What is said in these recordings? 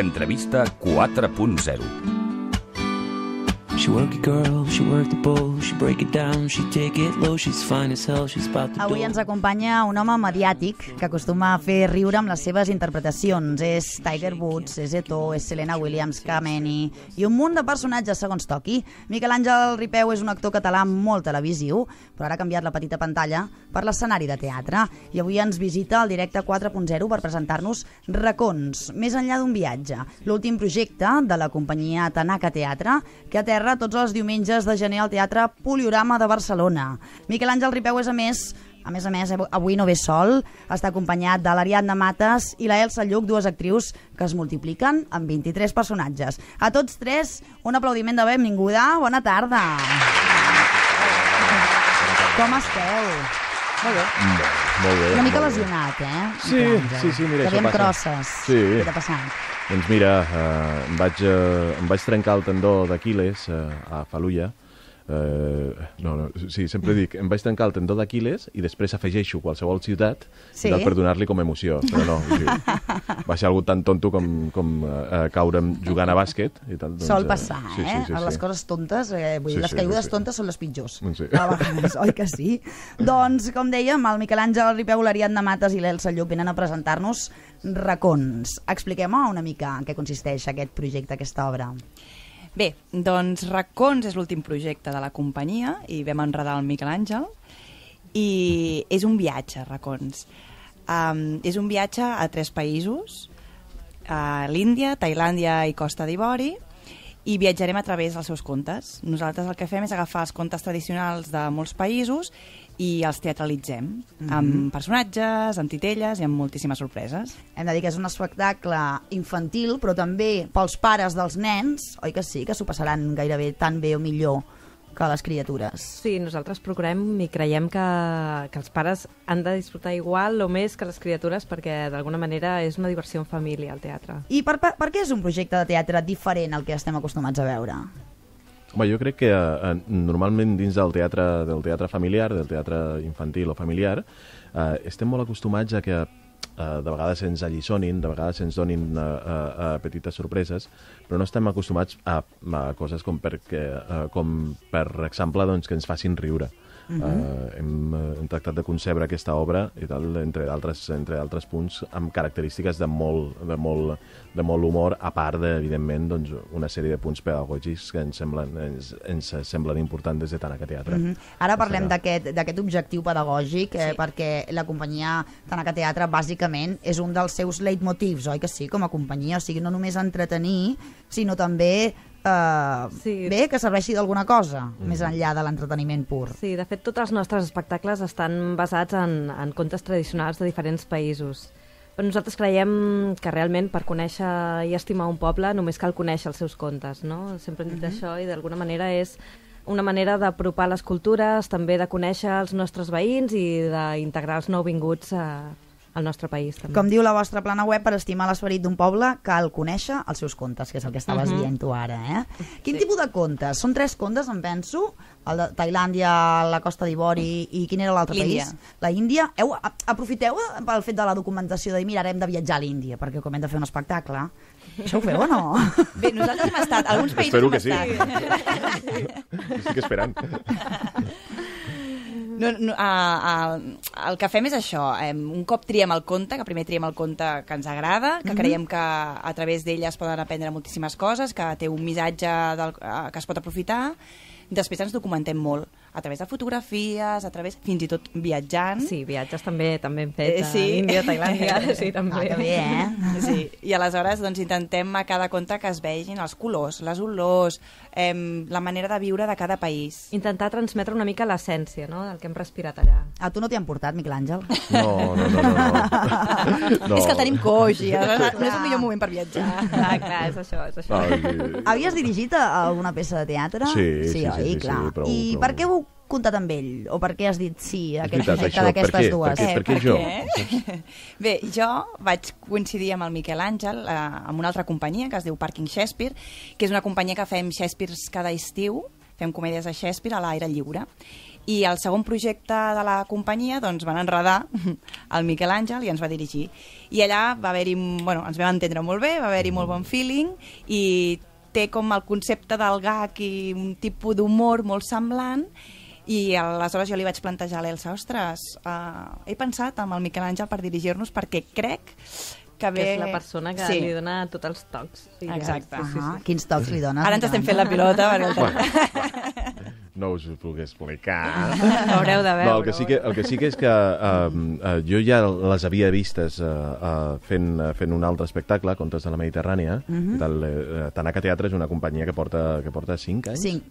Entrevista 4.0 She work a girl, she work the bowl, she break it down, she take it low, she's fine as hell, she's about to Avui ens acompanya un home mediàtic que acostuma a fer riure amb les seves interpretacions. És Tiger Woods, és Eto, és Selena Williams, Kameni i un munt de personatges segons toqui. Miquel Àngel Ripeu és un actor català molt televisiu, però ara ha canviat la petita pantalla per l'escenari de teatre i avui ens visita el directe 4.0 per presentar-nos Racons, més enllà d'un viatge, l'últim projecte de la companyia Tanaka Teatre que aterra tots els diumenges de gener al Teatre Poliorama de Barcelona. Miquel Àngel Ripeu és, a més, a més a més, avui no ve sol, està acompanyat de l'Ariadna Mates i la Elsa Lluc, dues actrius que es multipliquen amb 23 personatges. A tots tres, un aplaudiment de benvinguda. Bona tarda. Bona tarda. Com esteu? Mm, molt bé. Una mica lesionat, bé. eh? Sí, sí, sí, mira, eh? això passa. crosses. Sí. Mira passant. Doncs mira, eh, em, vaig, eh, em vaig trencar el tendó d'Aquiles eh, a Faluia, Eh, no, no, sí, sempre dic, em vaig tancar el tendó d'Aquiles i després afegeixo qualsevol ciutat sí. per donar-li com a emoció, però no, o sigui, va ser algú tan tonto com, com eh, caure'm jugant a bàsquet. I tal, doncs, Sol eh, passar, eh? Sí, sí, sí, sí. Les coses tontes, eh, vull dir, sí, les caigudes sí, tontes són les pitjors. Mm, sí. A vegades, oi que sí? doncs, com dèiem, el Miquel Àngel Ripeu, l'Ariadna Mates i l'Elsa Lluc venen a presentar-nos Racons. Expliquem-ho una mica en què consisteix aquest projecte, aquesta obra. Bé, doncs Racons és l'últim projecte de la companyia i vam enredar el Miquel Àngel i és un viatge, Racons. Um, és un viatge a tres països, a l'Índia, Tailàndia i Costa d'Ivori, i viatjarem a través dels seus contes. Nosaltres el que fem és agafar els contes tradicionals de molts països i els teatralitzem mm -hmm. amb personatges, amb titelles i amb moltíssimes sorpreses. Hem de dir que és un espectacle infantil, però també pels pares dels nens, oi que sí, que s'ho passaran gairebé tan bé o millor que les criatures. Sí, nosaltres procurem i creiem que, que els pares han de disfrutar igual o més que les criatures perquè d'alguna manera és una diversió en família el teatre. I per, per, per què és un projecte de teatre diferent al que estem acostumats a veure? Bé, jo crec que eh, eh, normalment dins del teatre, del teatre familiar, del teatre infantil o familiar, eh, estem molt acostumats a que eh, de vegades ens alliçonin, de vegades ens donin uh, uh, petites sorpreses, però no estem acostumats a, a coses com, perquè, uh, com per exemple doncs, que ens facin riure. Uh, Uh -huh. eh, hem, eh, hem tractat de concebre aquesta obra, i tal, entre d'altres entre altres punts, amb característiques de molt, de molt, de molt humor, a part de, evidentment, doncs, una sèrie de punts pedagògics que ens semblen, ens, ens semblen importants des de Tanaka Teatre. Uh mhm. -huh. Ara parlem d'aquest objectiu pedagògic, eh, sí. perquè la companyia Tanaka Teatre, bàsicament, és un dels seus leitmotivs, oi que sí, com a companyia? O sigui, no només entretenir, sinó també eh, sí. bé, que serveixi d'alguna cosa, mm. més enllà de l'entreteniment pur. Sí, de fet, tots els nostres espectacles estan basats en, en contes tradicionals de diferents països. Però nosaltres creiem que realment per conèixer i estimar un poble només cal conèixer els seus contes, no? Sempre hem dit mm -hmm. això i d'alguna manera és una manera d'apropar les cultures, també de conèixer els nostres veïns i d'integrar els nouvinguts a, al nostre país. També. Com diu la vostra plana web, per estimar l'esperit d'un poble cal conèixer els seus contes, que és el que estaves uh mhm. -huh. dient tu ara. Eh? Quin sí. tipus de contes? Són tres contes, em penso, el de Tailàndia, la Costa d'Ivori i quin era l'altre país? La Índia. Heu, aprofiteu eh, pel fet de la documentació de dir, mira, ara hem de viatjar a l'Índia, perquè com hem de fer un espectacle. Això ho feu o no? Bé, nosaltres hem estat, alguns països Espero que sí. Estic esperant. No, no, a, a, el que fem és això, eh, un cop triem el conte, que primer triem el conte que ens agrada, que mm -hmm. creiem que a través d'ell es poden aprendre moltíssimes coses, que té un missatge del, eh, que es pot aprofitar, després ens documentem molt a través de fotografies, a través fins i tot viatjant. Sí, viatges també també hem fet eh, sí. a Índia, Tailàndia, sí, també. Ah, també, eh? Sí. I aleshores doncs, intentem a cada conte que es vegin els colors, les olors, eh, la manera de viure de cada país. Intentar transmetre una mica l'essència no? del que hem respirat allà. A tu no t'hi han portat, Miquel Àngel? No, no, no. no. no. És que tenim coix i no, no és el millor moment per viatjar. Ah, clar, és això, és això. Ai. Havies dirigit a alguna peça de teatre? Sí, sí, sí, sí, sí, sí, sí sí, Sí, prou, I prou. per què vau comptat amb ell? O per què has dit sí a aquest, veritat, d'aquestes dues? Per què, per què, per què jo? Eh, bé, jo vaig coincidir amb el Miquel Àngel eh, amb una altra companyia que es diu Parking Shakespeare, que és una companyia que fem Shakespeares cada estiu, fem comèdies a Shakespeare a l'aire lliure. I el segon projecte de la companyia doncs, van enredar el Miquel Àngel i ens va dirigir. I allà va haver-hi, bueno, ens vam entendre molt bé, va haver-hi molt bon feeling i té com el concepte del gag i un tipus d'humor molt semblant i aleshores jo li vaig plantejar a l'Elsa, ostres, uh, he pensat amb el Miquel Àngel per dirigir-nos perquè crec que ve... Que és la persona que sí. li dona tots els tocs. Sí, Exacte. Ja, sí, sí, sí. Ah, quins tocs li dona? Ara ens estem fent la pilota. Perquè... Bueno, no us ho puc explicar. No haureu de veure. No, el, que sí que, el que sí que és que um, uh, jo ja les havia vistes uh, uh, fent, uh, fent un altre espectacle, Contes de la Mediterrània. Uh mhm. -huh. del, uh, Tanaka Teatre és una companyia que porta, que porta cinc anys. Cinc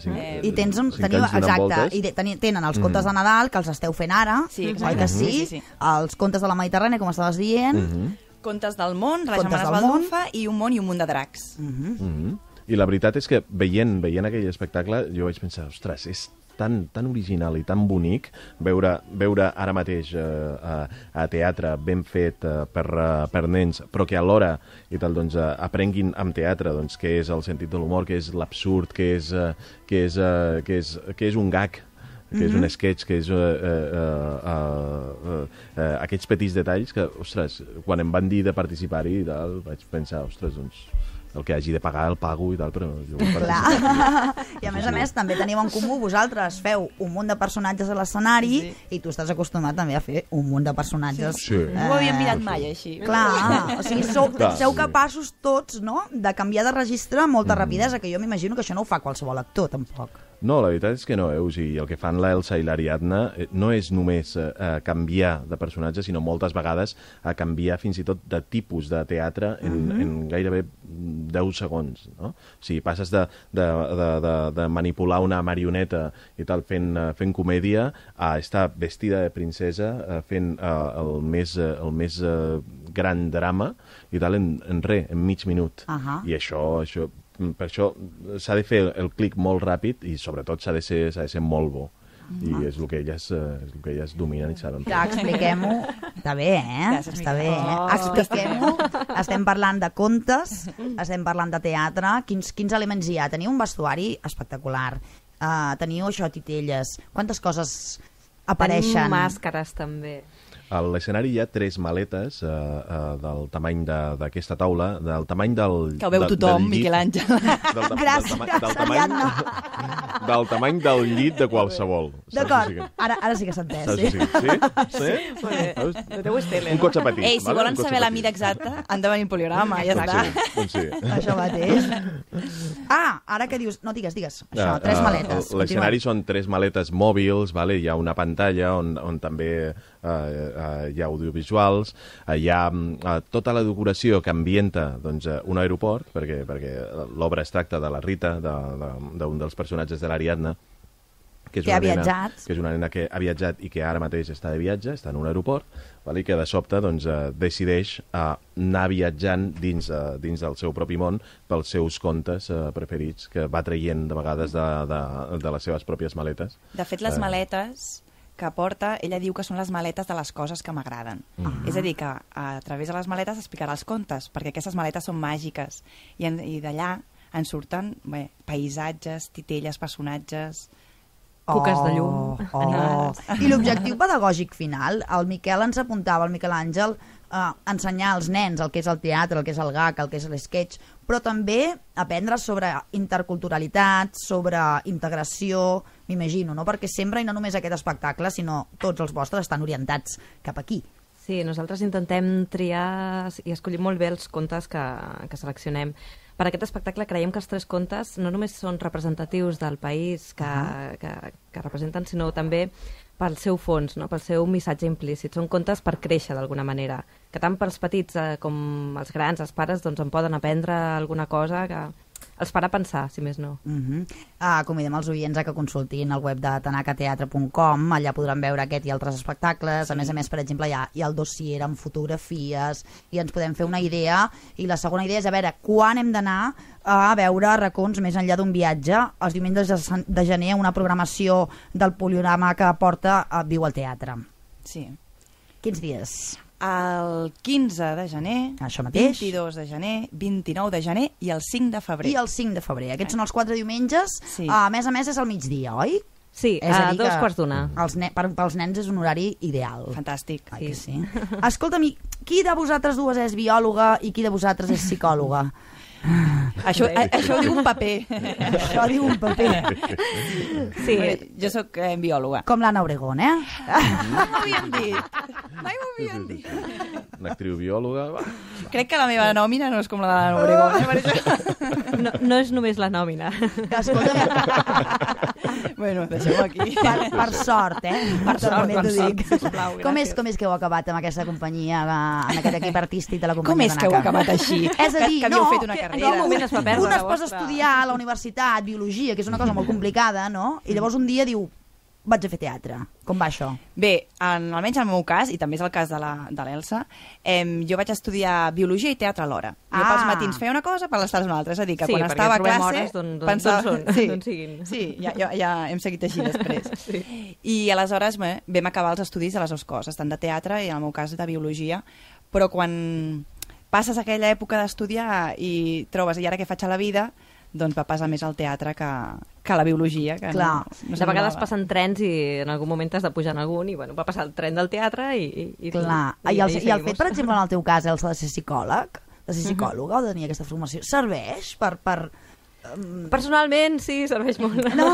sí, eh, eh, eh, I tens un, teniu, exacte, i teni, tenen els mm. contes mm. de Nadal, que els esteu fent ara, sí, oi que sí? sí, sí? Els contes de la Mediterrània, com estaves dient. Mm -hmm. Contes del món, Rajamanes Badonfa i un món i un munt de dracs. Mm -hmm. Mm -hmm. I la veritat és que veient, veient aquell espectacle jo vaig pensar, ostres, és tan, tan original i tan bonic veure, veure ara mateix eh, a, a teatre ben fet eh, per, eh, per nens, però que alhora i tal, doncs, eh, aprenguin amb teatre doncs, què és el sentit de l'humor, què és l'absurd, què és, eh, què, és, eh, què, és, què és un gag, que mm -hmm. és un mhm. sketch, que és uh, uh, uh, uh, uh, aquests petits detalls que, ostres, quan em van dir de participar-hi vaig pensar, ostres, doncs el que hagi de pagar el pago i tal, però... Jo Clar. I a més a més, també teniu en comú, vosaltres feu un munt de personatges a l'escenari sí. i tu estàs acostumat també a fer un munt de personatges. Sí. sí. Eh... No ho havíem mirat mai, així. Clar, o sigui, sou, Clar, sou sí. capaços tots, no?, de canviar de registre amb molta mm. rapidesa, que jo m'imagino que això no ho fa qualsevol actor, tampoc. No, la veritat és que no, eh? o sigui, el que fan l'Elsa i l'Ariadna eh, no és només eh, canviar de personatge, sinó moltes vegades a canviar fins i tot de tipus de teatre en, mm -hmm. en gairebé 10 segons. No? O sigui, passes de, de, de, de, de manipular una marioneta i tal fent, eh, fent comèdia a estar vestida de princesa eh, fent eh, el més, el més eh, gran drama i tal en, en res, en mig minut. Uh -huh. I això, això Mm, per això s'ha de fer el clic molt ràpid i sobretot s'ha de, ser, de ser molt bo i mm. és el que elles, eh, és el que elles dominen i saben. Ja, expliquem-ho. Està bé, eh? Està bé, eh? Oh. Expliquem-ho. Estem parlant de contes, estem parlant de teatre. Quins, quins elements hi ha? Teniu un vestuari espectacular. Uh, teniu això, titelles. Quantes coses apareixen? Tenim màscares, també. A l'escenari hi ha tres maletes eh, eh, del tamany d'aquesta de, taula, del tamany del... Que ho veu de, tothom, del llit, Miquel Àngel. Del, de, Gràcies, del, del, tamany, no. del tamany del llit de qualsevol. D'acord, ara, ara sí que s'ha entès. Sí? Sí? sí? sí? sí? sí. sí? sí? Un cotxe petit. Ei, si volen saber la mida exacta, han de venir un poligrama, ja està. Doncs sí, doncs sí. Això mateix. Ah, ara que dius... No, digues, digues. Això, ah, tres ah, maletes. L'escenari són tres maletes mòbils, vale? hi ha una pantalla on, on també Eh, eh, hi ha audiovisuals, eh, hi ha mm, eh, tota la decoració que ambienta doncs, eh, un aeroport, perquè, perquè l'obra es tracta de la Rita, d'un de, de, dels personatges de l'Ariadna, que, és que ha nena, viatjat. que és una nena que ha viatjat i que ara mateix està de viatge, està en un aeroport, i que de sobte doncs, eh, decideix anar viatjant dins, dins del seu propi món pels seus contes preferits, que va traient de vegades de, de, de les seves pròpies maletes. De fet, les maletes que porta, ella diu que són les maletes de les coses que m'agraden. Mm. Uh ah. -huh. És a dir, que a través de les maletes explicarà els contes, perquè aquestes maletes són màgiques. I, i d'allà en surten bé, paisatges, titelles, personatges... Poques oh, de llum. Oh. oh. I l'objectiu pedagògic final, el Miquel ens apuntava, el Miquel Àngel, a eh, ensenyar als nens el que és el teatre, el que és el gag, el que és l'esquetx, però també aprendre sobre interculturalitat, sobre integració, m'imagino, no? Perquè sempre, i no només aquest espectacle, sinó tots els vostres estan orientats cap aquí. Sí, nosaltres intentem triar i escollir molt bé els contes que, que seleccionem. Per aquest espectacle creiem que els tres contes no només són representatius del país que, uh -huh. que, que representen, sinó també pel seu fons, no? pel seu missatge implícit. Són contes per créixer d'alguna manera, que tant pels petits eh, com els grans, els pares, doncs en poden aprendre alguna cosa que, els farà pensar, si més no. Uh mhm. -huh. ah, convidem els oients a que consultin el web de tanacateatre.com, allà podran veure aquest i altres espectacles, a més a més, per exemple, hi ha, hi ha el dossier amb fotografies, i ens podem fer una idea, i la segona idea és a veure quan hem d'anar a veure racons més enllà d'un viatge. Els diumenges de gener, una programació del poliorama que porta a Viu al Teatre. Sí. Quins dies? el 15 de gener, Això mateix. 22 de gener, 29 de gener i el 5 de febrer. I el 5 de febrer. Aquests són els quatre diumenges. Sí. Uh, a més a més és al migdia, oi? Sí, és a, a dos quarts d'una. per, pels nens és un horari ideal. Fantàstic. Ai, sí. Que sí? Escolta'm, qui de vosaltres dues és biòloga i qui de vosaltres és psicòloga? Això, a, eh, això ho diu un paper. això diu un paper. Sí, jo sóc eh, biòloga. Com l'Anna Obregón, eh? Mm-hmm. Mai m'ho havien dit. Mai m'ho havien dit. Una actriu biòloga... Va. Crec que la meva nòmina no és com la de l'Anna Obregón. Eh? No, no és només la nòmina. Escolta, bueno, deixem aquí. Per, per sort, eh? Per, per sort, per sort, sisplau, com és, com és que heu acabat amb aquesta companyia, amb aquest equip artístic de la companyia Com és que heu acabat així? És a dir, que, que no, fet una carrera. Que, no, un es va perdre. Un es posa a estudiar a la universitat, biologia, que és una cosa molt complicada, no? I llavors un dia diu, vaig a fer teatre. Com va això? Bé, en, almenys en el meu cas, i també és el cas de l'Elsa, eh, jo vaig estudiar Biologia i Teatre alhora. Ah. pels matins feia una cosa, per les tardes una altra. És a dir, que sí, quan estava a classe... Hores don, don, don, on, pensava... Don sí, d'on siguin. Sí, ja, ja, ja hem seguit així després. sí. I aleshores bé, vam acabar els estudis de les dues coses, tant de teatre i en el meu cas de Biologia, però quan passes aquella època d'estudiar i trobes, i ara què faig a la vida? doncs va passar més al teatre que, que la biologia. Que Clar, no, no de vegades passen trens i en algun moment has de pujar en algun i bueno, va passar el tren del teatre i... i, i Clar, i, i, el, i, i el fet, per exemple, en el teu cas, Elsa, de ser psicòleg, de ser psicòloga uh -huh. o de tenir aquesta formació, serveix per, per, Personalment, sí, serveix molt. No.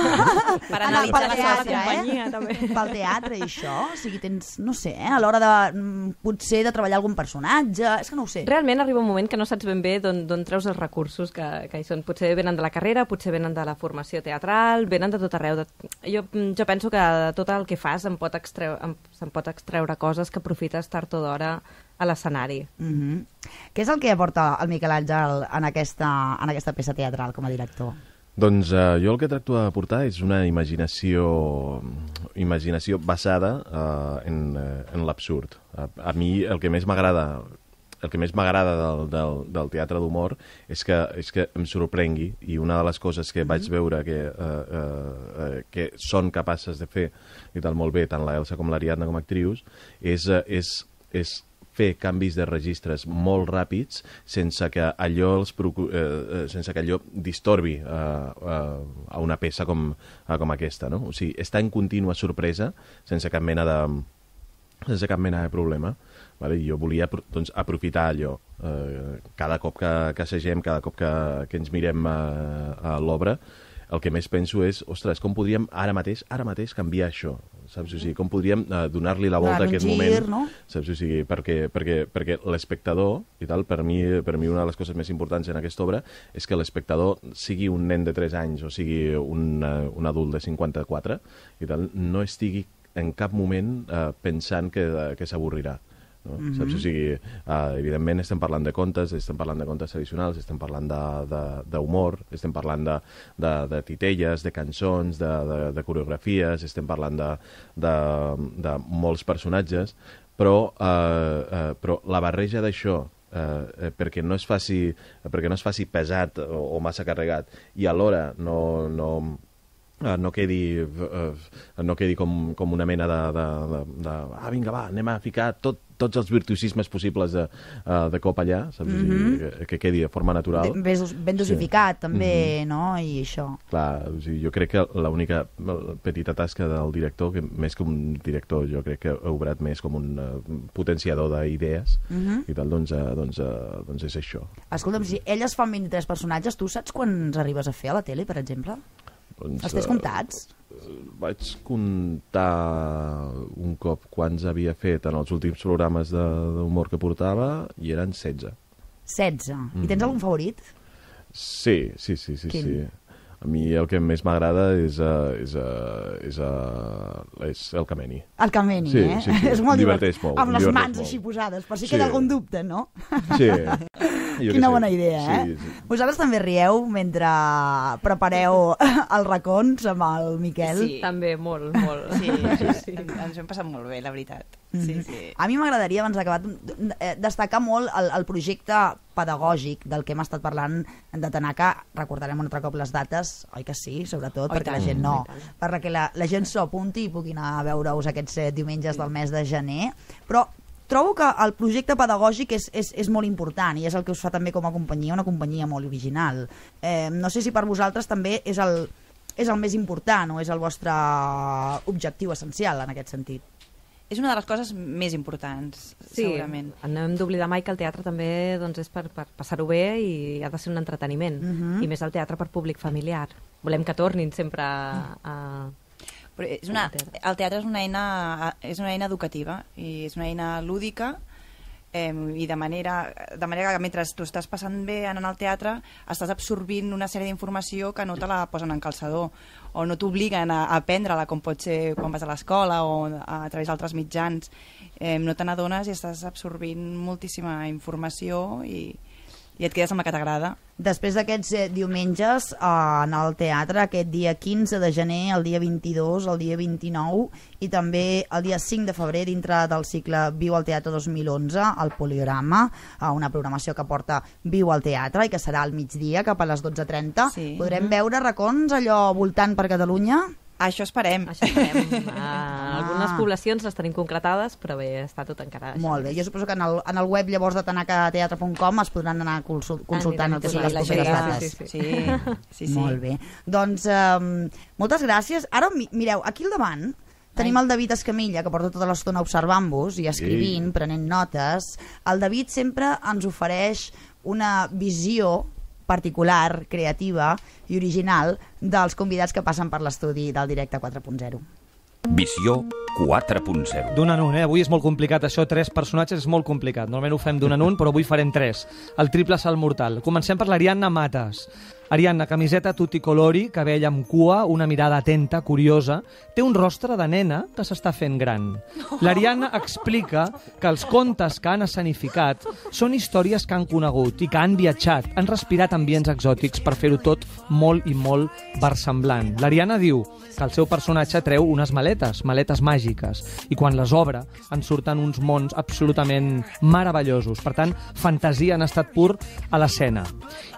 per analitzar la teatre, seva companyia, eh? també. Pel teatre i això, o sigui, tens, no sé, eh? a l'hora de, mm, potser, de treballar algun personatge, és que no ho sé. Realment arriba un moment que no saps ben bé d'on treus els recursos que, que hi són. Potser venen de la carrera, potser venen de la formació teatral, venen de tot arreu. De... Jo, mm, jo penso que de tot el que fas se'n pot extreu... se'n pot extreure coses que aprofites tard o d'hora a l'escenari. Mm -hmm. Què és el que aporta el Miquel Àngel en aquesta, en aquesta peça teatral com a director? Doncs eh, jo el que tracto de portar és una imaginació, imaginació basada eh, en, eh, en l'absurd. A, a mi el que més m'agrada el que més m'agrada del, del, del teatre d'humor és, que, és que em sorprengui i una de les coses que mm -hmm. vaig mhm. veure que, eh, eh, eh, que són capaces de fer i tal molt bé tant la Elsa com l'Ariadna com a actrius és, eh, és, és fer canvis de registres molt ràpids sense que allò, els eh, eh, sense que allò distorbi eh, eh, a una peça com, eh, com aquesta. No? O sigui, està en contínua sorpresa sense cap mena de, sense cap mena de problema. Vale? Jo volia doncs, aprofitar allò. Eh, cada cop que, que assegem, cada cop que, que ens mirem a, eh, a l'obra, el que més penso és, ostres, com podríem ara mateix, ara mateix canviar això? Saps? O sigui, com podríem uh, donar-li la volta a aquest gir, moment? No? Saps? O sigui, perquè, perquè, perquè l'espectador, i tal, per mi, per mi una de les coses més importants en aquesta obra és que l'espectador sigui un nen de 3 anys o sigui un, eh, un adult de 54 i tal, no estigui en cap moment eh, pensant que, eh, que s'avorrirà. No? Mm -hmm. Saps? Mhm. O sigui, uh, evidentment estem parlant de contes, estem parlant de contes tradicionals, estem parlant d'humor, estem parlant de, de, de titelles, de cançons, de, de, de coreografies, estem parlant de, de, de molts personatges, però, uh, uh, però la barreja d'això eh, perquè, no es faci, perquè no es faci pesat o, o massa carregat i alhora no, no, no quedi, no quedi com, com una mena de, de, de, de... Ah, vinga, va, anem a ficar tot tots els virtuosismes possibles de, eh, de cop allà, saps? Mm -hmm. que, que quedi de forma natural. Ben, ben dosificat, sí. també, mm -hmm. no? I això. Clar, o sigui, jo crec que l'única petita tasca del director, que més que un director, jo crec que ha obrat més com un uh, potenciador d'idees mm -hmm. i tal, doncs, uh, doncs, uh, doncs és això. Escolta'm, si elles fan 23 personatges, tu saps quan arribes a fer a la tele, per exemple? Doncs, Els tens comptats? Uh, vaig comptar un cop quants havia fet en els últims programes d'humor que portava i eren 16. 16. Mm. I tens algun favorit? Sí, sí, sí, sí. Quin? sí. A mi el que més m'agrada és, uh, és, uh, és, uh, és el cameni. El cameni, sí, eh? Sí, sí. És molt divertit. molt. Amb les mans molt. així posades, per si sí. queda algun dubte, no? Sí. Jo Quina bona sé. idea, eh? Sí, sí. Vosaltres també rieu mentre prepareu els racons amb el Miquel? Sí, també, molt, molt. Sí, sí, sí. Ens hem passat molt bé, la veritat. Sí, mhm. sí. A mi m'agradaria, abans d'acabar, eh, destacar molt el, el projecte pedagògic del que hem estat parlant de Tanaka. Recordarem un altre cop les dates, oi que sí, sobretot, oi perquè tant, la gent no. Perquè la, la gent s'ho apunti i puguin anar a veure-us aquests eh, diumenges sí. del mes de gener. Però trobo que el projecte pedagògic és, és, és molt important i és el que us fa també com a companyia, una companyia molt original. Eh, no sé si per vosaltres també és el, és el més important o és el vostre objectiu essencial en aquest sentit és una de les coses més importants, sí, segurament. Sí, no hem d'oblidar mai que el teatre també doncs, és per, per passar-ho bé i ha de ser un entreteniment. Uh mhm. -huh. I més el teatre per públic familiar. Volem que tornin sempre a... a Però és una, el teatre és una eina, és una eina educativa i és una eina lúdica eh, i de manera, de manera que mentre tu estàs passant bé anant al teatre estàs absorbint una sèrie d'informació que no te la posen en calçador o no t'obliguen a, a aprendre-la com pot ser quan vas a l'escola o a, a través d'altres mitjans eh, no te n'adones i estàs absorbint moltíssima informació i, i et quedes amb la que t'agrada. Després d'aquests eh, diumenges eh, en el teatre, aquest dia 15 de gener, el dia 22, el dia 29 i també el dia 5 de febrer dintre del cicle Viu al Teatre 2011, el Poliorama, eh, una programació que porta Viu al Teatre i que serà al migdia, cap a les 12.30. Sí. Podrem mm -hmm. veure racons allò voltant per Catalunya? Això esperem. Això esperem. Uh, ah. Algunes ah. poblacions les tenim concretades, però bé, està tot encara... així. Molt bé, jo suposo que en el, en el web llavors de tanacateatre.com es podran anar consultant Anirem, totes les properes dades. Sí sí, sí. sí, sí. sí. Molt bé. Doncs um, moltes gràcies. Ara, mireu, aquí al davant Tenim el David Escamilla, que porta tota l'estona observant-vos i escrivint, sí. prenent notes. El David sempre ens ofereix una visió particular, creativa i original dels convidats que passen per l'estudi del Directe 4.0. Visió 4.0. D'un en un, eh? Avui és molt complicat això, tres personatges és molt complicat. Normalment ho fem d'un en un, però avui farem tres. El triple salt mortal. Comencem per l'Ariadna Mates. Ariadna, camiseta tuticolori, cabell amb cua, una mirada atenta, curiosa, té un rostre de nena que s'està fent gran. L'Ariadna explica que els contes que han escenificat són històries que han conegut i que han viatjat, han respirat ambients exòtics per fer-ho tot molt i molt versemblant. L'Ariadna diu que el seu personatge treu unes maletes, maletes màgiques, i quan les obre en surten uns mons absolutament meravellosos. Per tant, fantasia en estat pur a l'escena.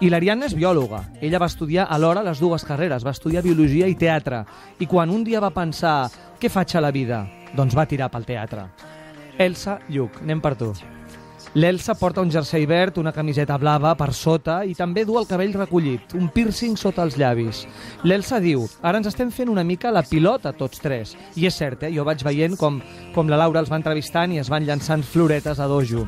I l'Ariadna és biòloga, ella va estudiar alhora les dues carreres, va estudiar Biologia i Teatre. I quan un dia va pensar, què faig a la vida? Doncs va tirar pel teatre. Elsa Lluc, anem per tu. L'Elsa porta un jersei verd, una camiseta blava per sota i també du el cabell recollit, un piercing sota els llavis. L'Elsa diu, ara ens estem fent una mica la pilota tots tres. I és cert, eh? jo vaig veient com, com la Laura els va entrevistant i es van llançant floretes a dojo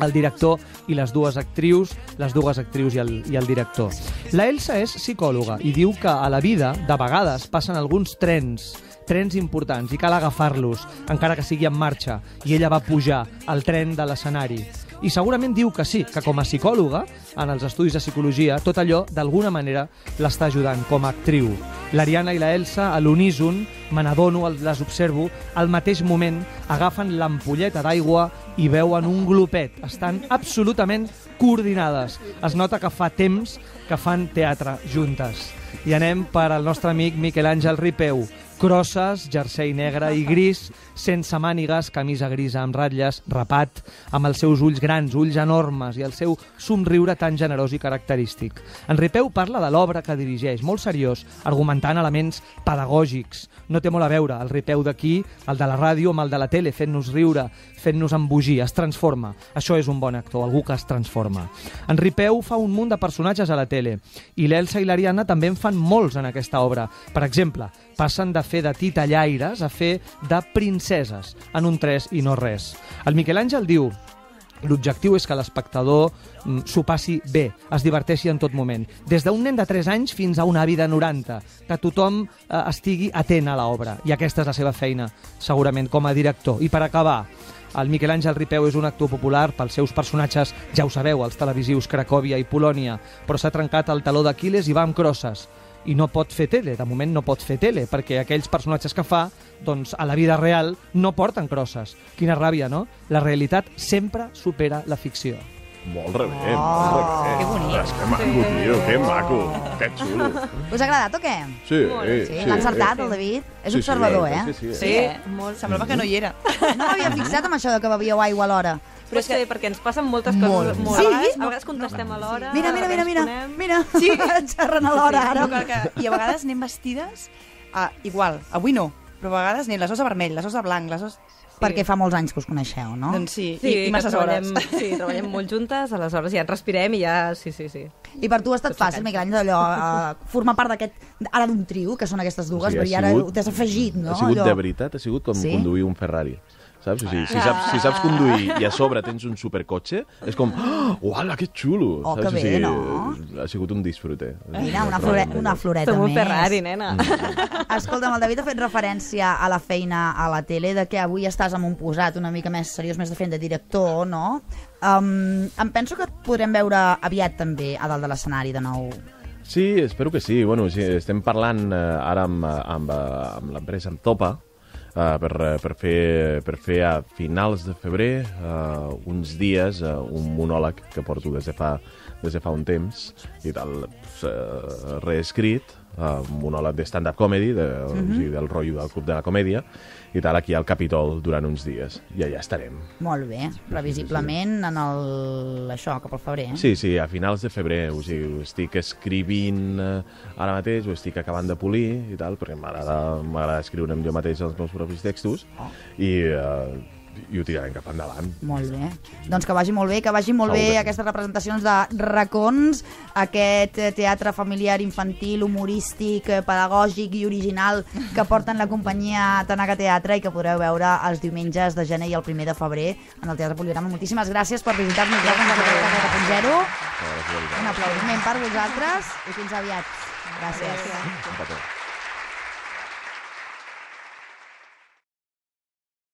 el director i les dues actrius, les dues actrius i el, i el director. La Elsa és psicòloga i diu que a la vida, de vegades, passen alguns trens trens importants i cal agafar-los, encara que sigui en marxa, i ella va pujar al tren de l'escenari i segurament diu que sí, que com a psicòloga, en els estudis de psicologia, tot allò, d'alguna manera, l'està ajudant com a actriu. L'Ariana i la Elsa, a l'uníson, me n'adono, les observo, al mateix moment agafen l'ampolleta d'aigua i veuen un glopet. Estan absolutament coordinades. Es nota que fa temps que fan teatre juntes. I anem per al nostre amic Miquel Àngel Ripeu. Crosses, jersei negre i gris, sense mànigues, camisa grisa amb ratlles, rapat, amb els seus ulls grans, ulls enormes i el seu somriure tan generós i característic. En Ripeu parla de l'obra que dirigeix, molt seriós, argumentant elements pedagògics. No té molt a veure el Ripeu d'aquí, el de la ràdio amb el de la tele, fent-nos riure, fent-nos embogir, es transforma. Això és un bon actor, algú que es transforma. En Ripeu fa un munt de personatges a la tele i l'Elsa i l'Ariadna també en fan molts en aquesta obra. Per exemple, passen de fer de titellaires a fer de príncipes enceses en un 3 i no res. El Miquel Àngel diu L'objectiu és que l'espectador mm, s'ho passi bé, es diverteixi en tot moment. Des d'un nen de 3 anys fins a una àvia de 90, que tothom eh, estigui atent a l'obra. I aquesta és la seva feina, segurament, com a director. I per acabar, el Miquel Àngel Ripeu és un actor popular pels seus personatges, ja ho sabeu, els televisius Cracòvia i Polònia, però s'ha trencat el taló d'Aquiles i va amb crosses i no pot fer tele, de moment no pot fer tele, perquè aquells personatges que fa, doncs, a la vida real no porten crosses. Quina ràbia, no? La realitat sempre supera la ficció. Molt rebent, oh, molt Que bonic. És que maco, sí. tio, que maco, que xulo. Us ha agradat o què? Sí, sí. sí. L'ha encertat, sí. el David? És sí, observador, sí, eh? Sí, sí, eh? sí, eh? molt. Semblava que no hi era. No m'havia fixat amb això de que bevíeu aigua a l'hora. Però és que... que perquè ens passen moltes coses molt, molt sí? a vegades, a vegades contestem no, a l'hora. Mira, mira, mira, mira. Mira, sí. xerren a l'hora ara. que... I a vegades anem vestides a, igual, avui no, però a vegades anem les osa vermell, les osa blanc, les osa... Sí. Perquè fa molts anys que us coneixeu, no? Doncs sí, sí i, i masses hores. Sí, treballem molt juntes, aleshores ja ens respirem i ja... Sí, sí, sí. I per tu ha estat Tot fàcil, Miquel Àngel, allò, uh, eh, formar part d'aquest... Ara d'un trio, que són aquestes dues, o sigui, però i ara t'has afegit, no? Ha sigut allò... de veritat, ha sigut com sí? conduir un Ferrari saps? O sigui, si, ah. saps, si saps conduir i a sobre tens un supercotxe, és com, oh, uala, que xulo! Oh, saps? que bé, o sigui, no? Ha sigut un disfrute. Mira, una, flore, una floreta Som més. Som un Ferrari, nena. Mm. Escolta'm, el David ha fet referència a la feina a la tele, de que avui estàs amb un posat una mica més seriós, més de fent de director, no? Um, em penso que et podrem veure aviat també a dalt de l'escenari de nou. Sí, espero que sí. Bueno, sí, estem parlant eh, ara amb, amb, eh, amb l'empresa, amb Topa, uh, per, eh, per, fer, per fer a finals de febrer eh, uns dies uh, un monòleg que porto des de fa, des de fa un temps i tal, uh, reescrit, uh, un monòleg de stand-up comedy, de, uh -huh. o sigui, mhm. del rotllo del Club de la Comèdia, i tal, aquí al Capitol durant uns dies. I allà estarem. Molt bé, previsiblement en el... això, cap al febrer. Eh? Sí, sí, a finals de febrer. O sigui, ho estic escrivint eh, ara mateix, ho estic acabant de polir i tal, perquè m'agrada escriure'm jo mateix els meus propis textos. Oh. I... Eh, i ho tirarem cap endavant. Molt bé. Doncs que vagi molt bé, que vagi molt, bé, bé aquestes representacions de racons, aquest eh, teatre familiar infantil, humorístic, eh, pedagògic i original que porten la companyia Tanaga Teatre i que podreu veure els diumenges de gener i el primer de febrer en el Teatre Poligrama. Moltíssimes gràcies per visitar-nos. Gràcies a 4.0. Un aplaudiment per vosaltres i fins aviat. Gràcies. gràcies. gràcies.